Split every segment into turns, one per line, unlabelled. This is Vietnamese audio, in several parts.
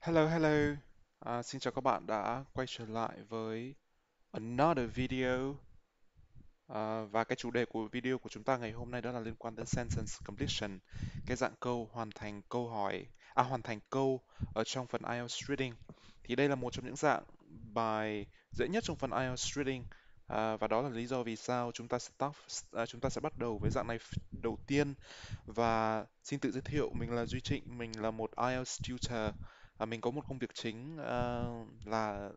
Hello, hello. À, xin chào các bạn đã quay trở lại với another video. À, và cái chủ đề của video của chúng ta ngày hôm nay đó là liên quan đến sentence completion, cái dạng câu hoàn thành câu hỏi, à hoàn thành câu ở trong phần IELTS reading. Thì đây là một trong những dạng bài dễ nhất trong phần IELTS reading. À, và đó là lý do vì sao chúng ta sẽ start, à, chúng ta sẽ bắt đầu với dạng này đầu tiên và xin tự giới thiệu mình là Duy Trịnh, mình là một IELTS tutor À, mình có một công việc chính ờ, là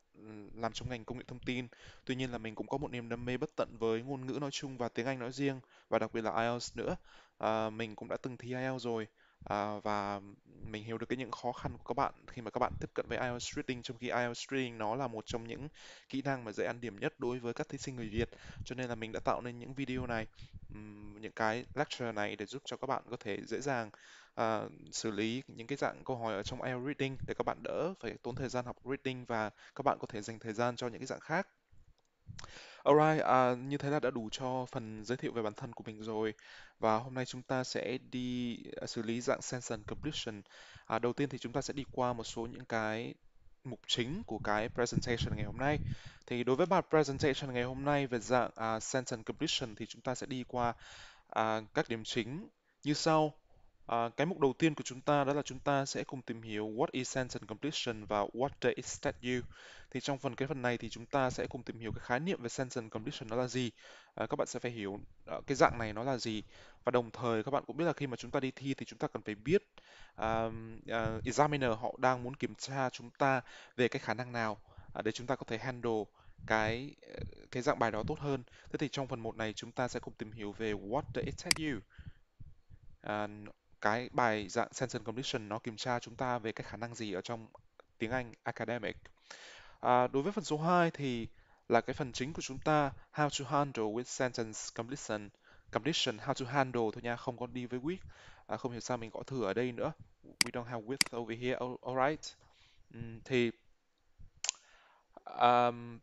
làm trong ngành công nghệ thông tin. Tuy nhiên là mình cũng có một niềm đam mê bất tận với ngôn ngữ nói chung và tiếng Anh nói riêng và đặc biệt là IELTS nữa. À, mình cũng đã từng thi IELTS rồi à, và mình hiểu được cái những khó khăn của các bạn khi mà các bạn tiếp cận với IELTS Reading trong khi IELTS Reading nó là một trong những kỹ năng mà dễ ăn điểm nhất đối với các thí sinh người Việt. Cho nên là mình đã tạo nên những video này, những cái lecture này để giúp cho các bạn có thể dễ dàng à, xử lý những cái dạng câu hỏi ở trong IELTS Reading để các bạn đỡ phải tốn thời gian học Reading và các bạn có thể dành thời gian cho những cái dạng khác. Alright, à, như thế là đã đủ cho phần giới thiệu về bản thân của mình rồi và hôm nay chúng ta sẽ đi à, xử lý dạng sentence completion. À, đầu tiên thì chúng ta sẽ đi qua một số những cái mục chính của cái presentation ngày hôm nay. Thì đối với bài presentation ngày hôm nay về dạng uh, à, sentence completion thì chúng ta sẽ đi qua uh, các điểm chính như sau. À, cái mục đầu tiên của chúng ta đó là chúng ta sẽ cùng tìm hiểu what is sentence completion và what the is that you. Thì trong phần cái phần này thì chúng ta sẽ cùng tìm hiểu cái khái niệm về sentence completion nó là gì. À, các bạn sẽ phải hiểu à, cái dạng này nó là gì và đồng thời các bạn cũng biết là khi mà chúng ta đi thi thì chúng ta cần phải biết à, à, examiner họ đang muốn kiểm tra chúng ta về cái khả năng nào à, để chúng ta có thể handle cái cái dạng bài đó tốt hơn. Thế thì trong phần 1 này chúng ta sẽ cùng tìm hiểu về what the is that you. And cái bài dạng sentence completion nó kiểm tra chúng ta về cái khả năng gì ở trong tiếng Anh academic. À, đối với phần số 2 thì là cái phần chính của chúng ta how to handle with sentence completion completion how to handle thôi nha không có đi với with à, không hiểu sao mình gõ thừa ở đây nữa we don't have with over here alright uhm, thì um,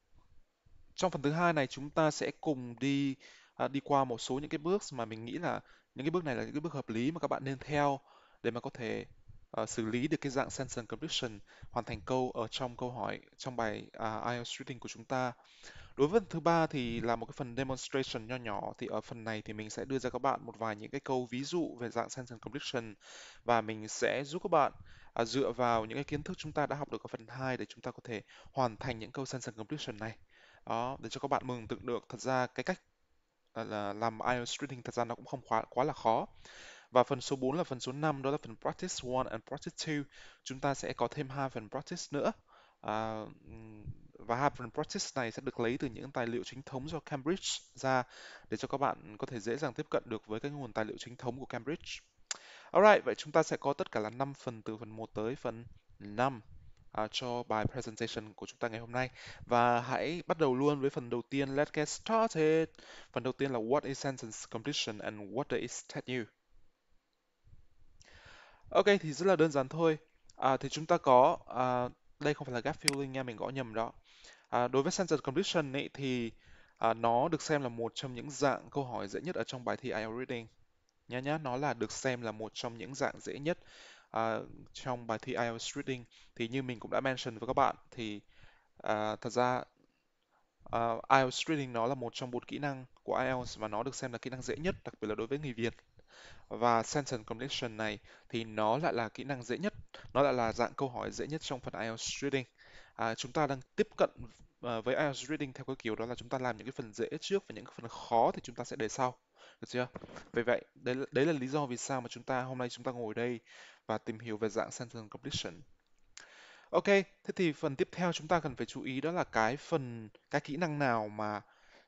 trong phần thứ hai này chúng ta sẽ cùng đi à, đi qua một số những cái bước mà mình nghĩ là những cái bước này là những cái bước hợp lý mà các bạn nên theo để mà có thể uh, xử lý được cái dạng sentence completion hoàn thành câu ở trong câu hỏi trong bài uh, à, IELTS reading của chúng ta. Đối với phần thứ ba thì là một cái phần demonstration nho nhỏ thì ở phần này thì mình sẽ đưa ra các bạn một vài những cái câu ví dụ về dạng sentence completion và mình sẽ giúp các bạn à, dựa vào những cái kiến thức chúng ta đã học được ở phần 2 để chúng ta có thể hoàn thành những câu sentence completion này. Đó, để cho các bạn mừng tượng được thật ra cái cách là làm IELTS reading thật ra nó cũng không quá quá là khó. Và phần số 4 là phần số 5 đó là phần practice 1 and practice 2. Chúng ta sẽ có thêm hai phần practice nữa. À, và hai phần practice này sẽ được lấy từ những tài liệu chính thống do Cambridge ra để cho các bạn có thể dễ dàng tiếp cận được với các nguồn tài liệu chính thống của Cambridge. Alright, vậy chúng ta sẽ có tất cả là 5 phần từ phần 1 tới phần 5. À, cho bài presentation của chúng ta ngày hôm nay và hãy bắt đầu luôn với phần đầu tiên Let's get started. Phần đầu tiên là What is sentence completion and what is test you? Ok thì rất là đơn giản thôi. À, thì chúng ta có à, đây không phải là gap filling nha mình gõ nhầm đó. À, đối với sentence completion ấy, thì à, nó được xem là một trong những dạng câu hỏi dễ nhất ở trong bài thi IELTS reading nhá nhá nó là được xem là một trong những dạng dễ nhất à, trong bài thi IELTS Reading thì như mình cũng đã mention với các bạn thì à, thật ra à, IELTS Reading nó là một trong bốn kỹ năng của IELTS và nó được xem là kỹ năng dễ nhất đặc biệt là đối với người Việt và sentence completion này thì nó lại là kỹ năng dễ nhất, nó lại là dạng câu hỏi dễ nhất trong phần IELTS Reading. À, chúng ta đang tiếp cận Ờ, với IELTS reading theo cái kiểu đó là chúng ta làm những cái phần dễ trước và những cái phần khó thì chúng ta sẽ để sau được chưa vì vậy đấy đấy là lý do vì sao mà chúng ta hôm nay chúng ta ngồi đây và tìm hiểu về dạng sentence completion ok thế thì phần tiếp theo chúng ta cần phải chú ý đó là cái phần cái kỹ năng nào mà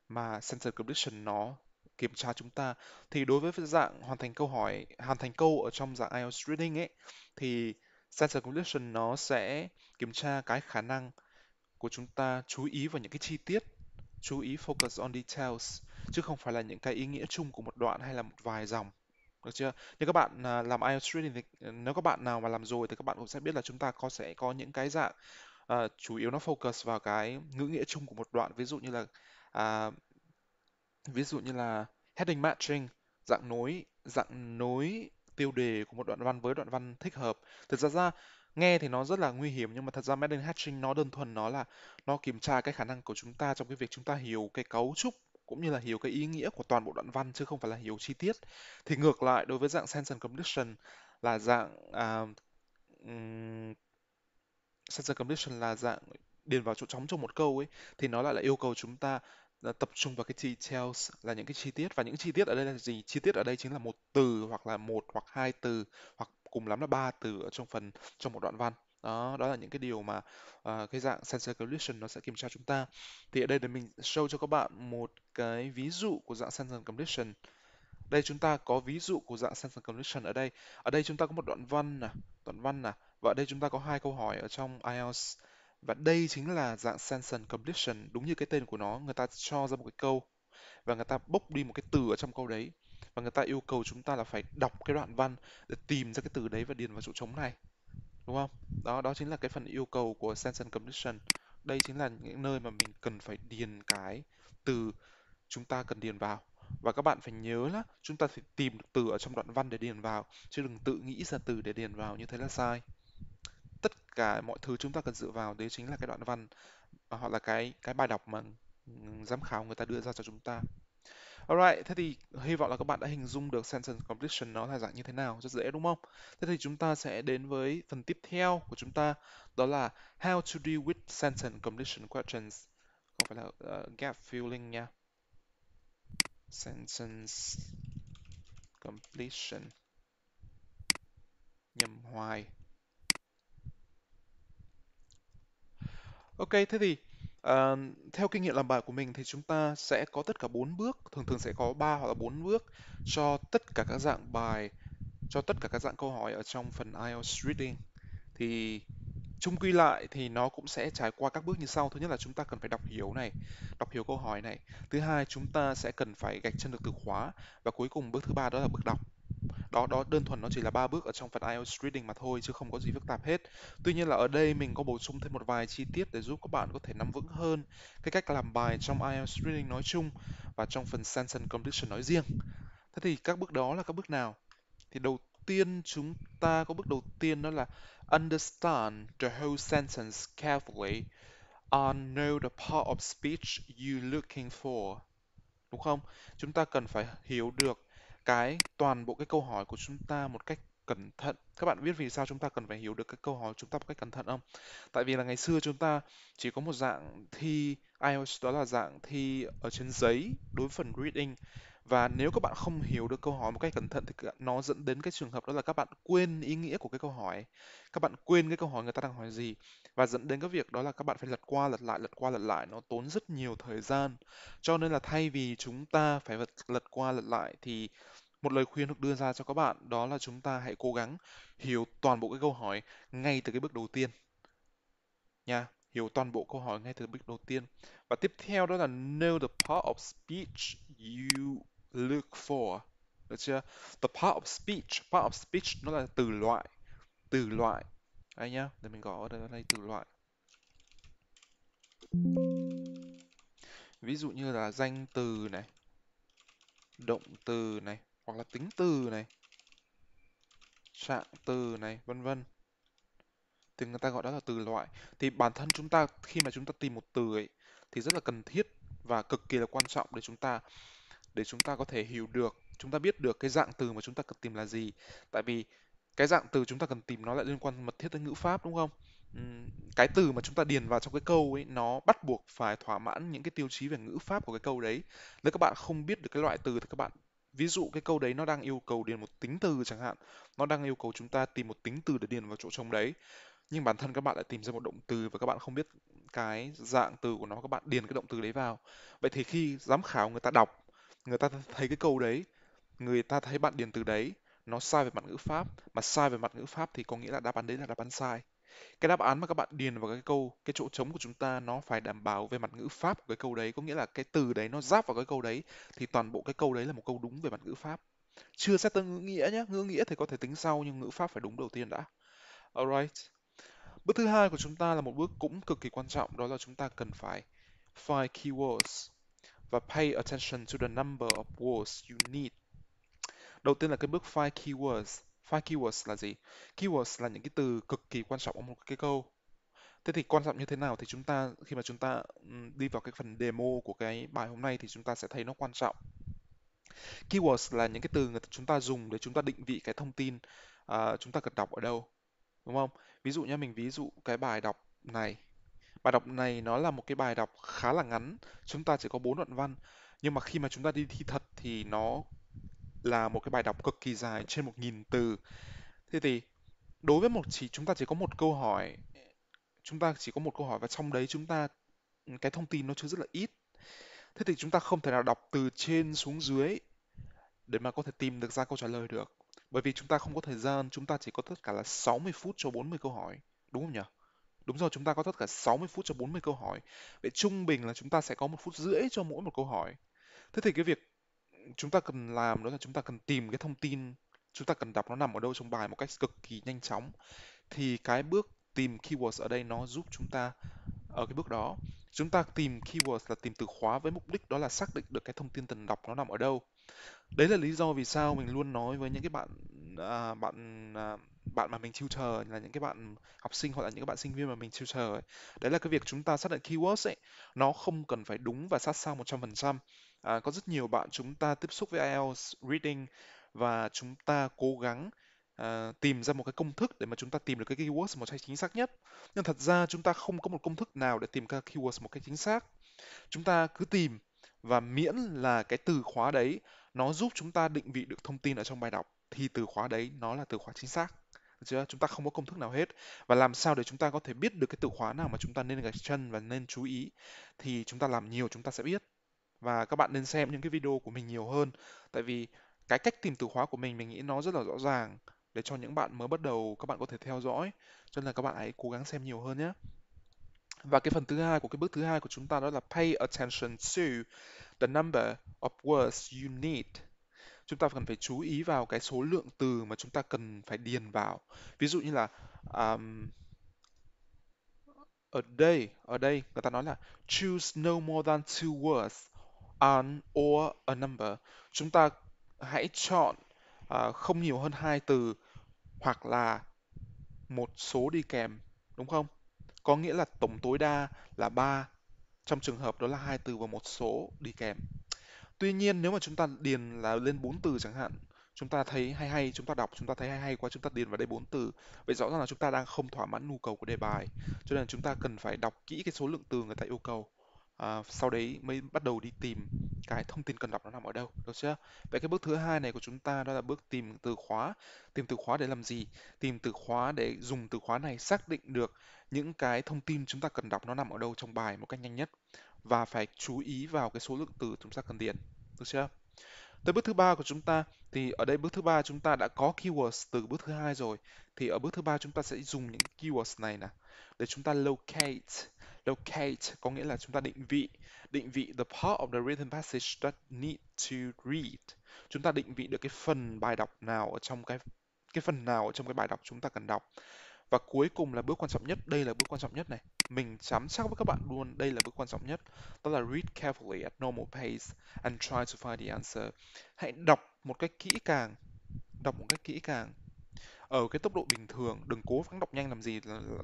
mà sentence completion nó kiểm tra chúng ta thì đối với dạng hoàn thành câu hỏi hoàn thành câu ở trong dạng IELTS reading ấy thì sentence completion nó sẽ kiểm tra cái khả năng của chúng ta chú ý vào những cái chi tiết chú ý focus on details chứ không phải là những cái ý nghĩa chung của một đoạn hay là một vài dòng được chưa? Nếu các bạn à, làm IELTS reading thì ờ, nếu các bạn nào mà làm rồi thì các bạn cũng sẽ biết là chúng ta có sẽ có những cái dạng uh, chủ yếu nó focus vào cái ngữ nghĩa chung của một đoạn ví dụ như là uh, ví dụ như là heading matching dạng nối dạng nối tiêu đề của một đoạn văn với đoạn văn thích hợp. Thực ra ra nghe thì nó rất là nguy hiểm nhưng mà thật ra Madden Hatching nó đơn thuần nó là nó kiểm tra cái khả năng của chúng ta trong cái việc chúng ta hiểu cái cấu trúc cũng như là hiểu cái ý nghĩa của toàn bộ đoạn văn chứ không phải là hiểu chi tiết thì ngược lại đối với dạng sentence completion là dạng à, um, sense and là dạng điền vào chỗ trống trong một câu ấy thì nó lại là yêu cầu chúng ta à, tập trung vào cái details là những cái chi tiết và những chi tiết ở đây là gì chi tiết ở đây chính là một từ hoặc là một hoặc hai từ hoặc cùng lắm là ba từ ở trong phần trong một đoạn văn đó đó là những cái điều mà uh, cái dạng sensor collision nó sẽ kiểm tra chúng ta thì ở đây để mình show cho các bạn một cái ví dụ của dạng sensor collision đây chúng ta có ví dụ của dạng sentence condition ở đây ở đây chúng ta có một đoạn văn nè đoạn văn nè và ở đây chúng ta có hai câu hỏi ở trong IELTS và đây chính là dạng sentence completion đúng như cái tên của nó người ta cho ra một cái câu và người ta bốc đi một cái từ ở trong câu đấy người ta yêu cầu chúng ta là phải đọc cái đoạn văn để tìm ra cái từ đấy và điền vào chỗ trống này đúng không đó đó chính là cái phần yêu cầu của sentence completion. đây chính là những nơi mà mình cần phải điền cái từ chúng ta cần điền vào và các bạn phải nhớ là chúng ta phải tìm được từ ở trong đoạn văn để điền vào chứ đừng tự nghĩ ra từ để điền vào như thế là sai tất cả mọi thứ chúng ta cần dựa vào đấy chính là cái đoạn văn hoặc là cái cái bài đọc mà giám khảo người ta đưa ra cho chúng ta Alright, thế thì hy vọng là các bạn đã hình dung được sentence completion nó là dạng như thế nào, rất dễ đúng không? Thế thì chúng ta sẽ đến với phần tiếp theo của chúng ta, đó là how to deal with sentence completion questions. Không phải là uh, gap filling nha. Sentence completion. Nhầm hoài. Ok, thế thì À, theo kinh nghiệm làm bài của mình thì chúng ta sẽ có tất cả 4 bước, thường thường sẽ có 3 hoặc là 4 bước cho tất cả các dạng bài, cho tất cả các dạng câu hỏi ở trong phần IELTS Reading. Thì chung quy lại thì nó cũng sẽ trải qua các bước như sau. Thứ nhất là chúng ta cần phải đọc hiểu này, đọc hiểu câu hỏi này. Thứ hai chúng ta sẽ cần phải gạch chân được từ khóa và cuối cùng bước thứ ba đó là bước đọc đó đó đơn thuần nó chỉ là ba bước ở trong phần IELTS reading mà thôi chứ không có gì phức tạp hết tuy nhiên là ở đây mình có bổ sung thêm một vài chi tiết để giúp các bạn có thể nắm vững hơn cái cách làm bài trong IELTS reading nói chung và trong phần sentence completion nói riêng thế thì các bước đó là các bước nào thì đầu tiên chúng ta có bước đầu tiên đó là understand the whole sentence carefully and know the part of speech you looking for đúng không chúng ta cần phải hiểu được cái toàn bộ cái câu hỏi của chúng ta một cách cẩn thận các bạn biết vì sao chúng ta cần phải hiểu được cái câu hỏi chúng ta một cách cẩn thận không tại vì là ngày xưa chúng ta chỉ có một dạng thi IELTS đó là dạng thi ở trên giấy đối với phần reading và nếu các bạn không hiểu được câu hỏi một cách cẩn thận thì nó dẫn đến cái trường hợp đó là các bạn quên ý nghĩa của cái câu hỏi các bạn quên cái câu hỏi người ta đang hỏi gì và dẫn đến cái việc đó là các bạn phải lật qua lật lại lật qua lật lại nó tốn rất nhiều thời gian cho nên là thay vì chúng ta phải lật, lật qua lật lại thì một lời khuyên được đưa ra cho các bạn đó là chúng ta hãy cố gắng hiểu toàn bộ cái câu hỏi ngay từ cái bước đầu tiên nha hiểu toàn bộ câu hỏi ngay từ bước đầu tiên và tiếp theo đó là know the part of speech you look for được chưa the part of speech part of speech nó là từ loại từ loại anh nhá để mình gõ ở đây từ loại ví dụ như là danh từ này động từ này hoặc là tính từ này trạng từ này vân vân thì người ta gọi đó là từ loại thì bản thân chúng ta khi mà chúng ta tìm một từ ấy thì rất là cần thiết và cực kỳ là quan trọng để chúng ta để chúng ta có thể hiểu được chúng ta biết được cái dạng từ mà chúng ta cần tìm là gì tại vì cái dạng từ chúng ta cần tìm nó lại liên quan mật thiết tới ngữ pháp đúng không cái từ mà chúng ta điền vào trong cái câu ấy nó bắt buộc phải thỏa mãn những cái tiêu chí về ngữ pháp của cái câu đấy nếu các bạn không biết được cái loại từ thì các bạn ví dụ cái câu đấy nó đang yêu cầu điền một tính từ chẳng hạn nó đang yêu cầu chúng ta tìm một tính từ để điền vào chỗ trống đấy nhưng bản thân các bạn lại tìm ra một động từ và các bạn không biết cái dạng từ của nó các bạn điền cái động từ đấy vào vậy thì khi giám khảo người ta đọc người ta thấy cái câu đấy người ta thấy bạn điền từ đấy nó sai về mặt ngữ pháp mà sai về mặt ngữ pháp thì có nghĩa là đáp án đấy là đáp án sai cái đáp án mà các bạn điền vào cái câu cái chỗ trống của chúng ta nó phải đảm bảo về mặt ngữ pháp của cái câu đấy có nghĩa là cái từ đấy nó giáp vào cái câu đấy thì toàn bộ cái câu đấy là một câu đúng về mặt ngữ pháp chưa xét tới ngữ nghĩa nhé ngữ nghĩa thì có thể tính sau nhưng ngữ pháp phải đúng đầu tiên đã alright bước thứ hai của chúng ta là một bước cũng cực kỳ quan trọng đó là chúng ta cần phải find keywords và pay attention to the number of words you need Đầu tiên là cái bước find keywords. Find keywords là gì? Keywords là những cái từ cực kỳ quan trọng ở một cái câu. Thế thì quan trọng như thế nào thì chúng ta khi mà chúng ta đi vào cái phần demo của cái bài hôm nay thì chúng ta sẽ thấy nó quan trọng. Keywords là những cái từ người chúng ta dùng để chúng ta định vị cái thông tin uh, chúng ta cần đọc ở đâu. Đúng không? Ví dụ nhé, mình ví dụ cái bài đọc này. Bài đọc này nó là một cái bài đọc khá là ngắn, chúng ta chỉ có bốn đoạn văn. Nhưng mà khi mà chúng ta đi thi thật thì nó là một cái bài đọc cực kỳ dài trên một nghìn từ. Thế thì đối với một chỉ chúng ta chỉ có một câu hỏi, chúng ta chỉ có một câu hỏi và trong đấy chúng ta ừ, cái thông tin nó chứa rất là ít. Thế thì chúng ta không thể nào đọc từ trên xuống dưới để mà có thể tìm được ra câu trả lời được. Bởi vì chúng ta không có thời gian, chúng ta chỉ có tất cả là 60 phút cho 40 câu hỏi, đúng không nhỉ? Đúng rồi, chúng ta có tất cả 60 phút cho 40 câu hỏi. Vậy trung bình là chúng ta sẽ có một phút rưỡi cho mỗi một câu hỏi. Thế thì cái việc chúng ta cần làm đó là chúng ta cần tìm cái thông tin chúng ta cần đọc nó nằm ở đâu trong bài một cách cực kỳ nhanh chóng thì cái bước tìm keywords ở đây nó giúp chúng ta ở cái bước đó chúng ta tìm keywords là tìm từ khóa với mục đích đó là xác định được cái thông tin cần đọc nó nằm ở đâu đấy là lý do vì sao mình luôn nói với những cái bạn à, bạn à, bạn mà mình tutor là những cái bạn học sinh hoặc là những cái bạn sinh viên mà mình tutor ấy. đấy là cái việc chúng ta xác định keywords ấy nó không cần phải đúng và sát sao 100% à, có rất nhiều bạn chúng ta tiếp xúc với IELTS reading và chúng ta cố gắng à, tìm ra một cái công thức để mà chúng ta tìm được cái keywords một cách chính xác nhất nhưng thật ra chúng ta không có một công thức nào để tìm các keywords một cách chính xác chúng ta cứ tìm và miễn là cái từ khóa đấy nó giúp chúng ta định vị được thông tin ở trong bài đọc thì từ khóa đấy nó là từ khóa chính xác chứ chúng ta không có công thức nào hết và làm sao để chúng ta có thể biết được cái từ khóa nào mà chúng ta nên gạch chân và nên chú ý thì chúng ta làm nhiều chúng ta sẽ biết và các bạn nên xem những cái video của mình nhiều hơn tại vì cái cách tìm từ khóa của mình mình nghĩ nó rất là rõ ràng để cho những bạn mới bắt đầu các bạn có thể theo dõi cho nên là các bạn hãy cố gắng xem nhiều hơn nhé và cái phần thứ hai của cái bước thứ hai của chúng ta đó là pay attention to the number of words you need chúng ta cần phải chú ý vào cái số lượng từ mà chúng ta cần phải điền vào ví dụ như là um, ở đây ở đây người ta nói là choose no more than two words an or a number. Chúng ta hãy chọn uh, không nhiều hơn hai từ hoặc là một số đi kèm, đúng không? Có nghĩa là tổng tối đa là ba trong trường hợp đó là hai từ và một số đi kèm. Tuy nhiên nếu mà chúng ta điền là lên bốn từ chẳng hạn, chúng ta thấy hay hay, chúng ta đọc chúng ta thấy hay hay quá, chúng ta điền vào đây bốn từ. Vậy rõ ràng là chúng ta đang không thỏa mãn nhu cầu của đề bài. Cho nên chúng ta cần phải đọc kỹ cái số lượng từ người ta yêu cầu à, sau đấy mới bắt đầu đi tìm cái thông tin cần đọc nó nằm ở đâu được chưa vậy cái bước thứ hai này của chúng ta đó là bước tìm từ khóa tìm từ khóa để làm gì tìm từ khóa để dùng từ khóa này xác định được những cái thông tin chúng ta cần đọc nó nằm ở đâu trong bài một cách nhanh nhất và phải chú ý vào cái số lượng từ chúng ta cần điền được chưa tới bước thứ ba của chúng ta thì ở đây bước thứ ba chúng ta đã có keywords từ bước thứ hai rồi thì ở bước thứ ba chúng ta sẽ dùng những keywords này nè để chúng ta locate locate có nghĩa là chúng ta định vị định vị the part of the written passage that need to read chúng ta định vị được cái phần bài đọc nào ở trong cái cái phần nào ở trong cái bài đọc chúng ta cần đọc và cuối cùng là bước quan trọng nhất đây là bước quan trọng nhất này mình chám chắc với các bạn luôn đây là bước quan trọng nhất đó là read carefully at normal pace and try to find the answer hãy đọc một cách kỹ càng đọc một cách kỹ càng ở cái tốc độ bình thường đừng cố gắng đọc nhanh làm gì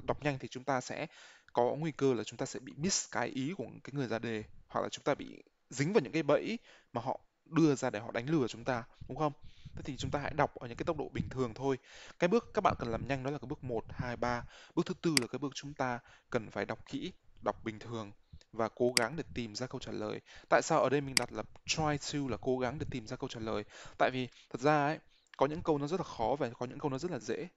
đọc nhanh thì chúng ta sẽ có nguy cơ là chúng ta sẽ bị miss cái ý của cái người ra đề hoặc là chúng ta bị dính vào những cái bẫy mà họ đưa ra để họ đánh lừa chúng ta đúng không thế thì chúng ta hãy đọc ở những cái tốc độ bình thường thôi cái bước các bạn cần làm nhanh đó là cái bước 1, 2, 3 bước thứ tư là cái bước chúng ta cần phải đọc kỹ đọc bình thường và cố gắng để tìm ra câu trả lời tại sao ở đây mình đặt là try to là cố gắng để tìm ra câu trả lời tại vì thật ra ấy có những câu nó rất là khó và có những câu nó rất là dễ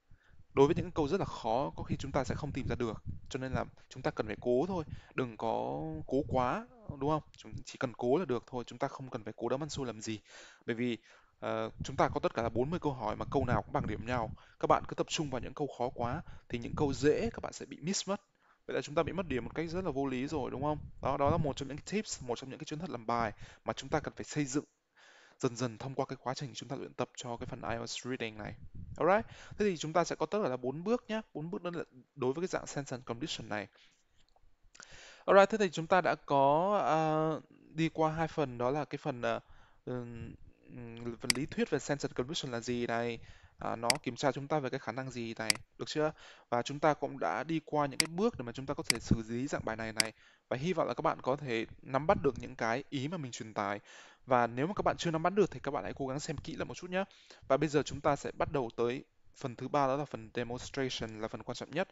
đối với những câu rất là khó có khi chúng ta sẽ không tìm ra được cho nên là chúng ta cần phải cố thôi đừng có cố quá đúng không chúng chỉ cần cố là được thôi chúng ta không cần phải cố đấm ăn xu làm gì bởi vì uh, chúng ta có tất cả là 40 câu hỏi mà câu nào cũng bằng điểm nhau các bạn cứ tập trung vào những câu khó quá thì những câu dễ các bạn sẽ bị miss mất vậy là chúng ta bị mất điểm một cách rất là vô lý rồi đúng không đó đó là một trong những tips một trong những cái chiến thuật làm bài mà chúng ta cần phải xây dựng dần dần thông qua cái quá trình chúng ta luyện tập cho cái phần IELTS reading này. Alright, thế thì chúng ta sẽ có tất cả là bốn bước nhé, bốn bước đó là đối với cái dạng sentence and condition này. Alright, thế thì chúng ta đã có uh, đi qua hai phần đó là cái phần uh, phần lý thuyết về sentence and condition là gì này, à, nó kiểm tra chúng ta về cái khả năng gì này được chưa và chúng ta cũng đã đi qua những cái bước để mà chúng ta có thể xử lý dạng bài này này và hy vọng là các bạn có thể nắm bắt được những cái ý mà mình truyền tải và nếu mà các bạn chưa nắm bắt được thì các bạn hãy cố gắng xem kỹ lại một chút nhé và bây giờ chúng ta sẽ bắt đầu tới phần thứ ba đó là phần demonstration là phần quan trọng nhất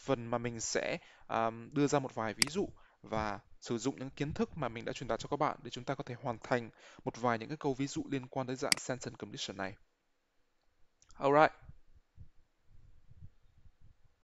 phần mà mình sẽ um, đưa ra một vài ví dụ và sử dụng những kiến thức mà mình đã truyền đạt cho các bạn để chúng ta có thể hoàn thành một vài những cái câu ví dụ liên quan tới dạng sentence condition này. Alright.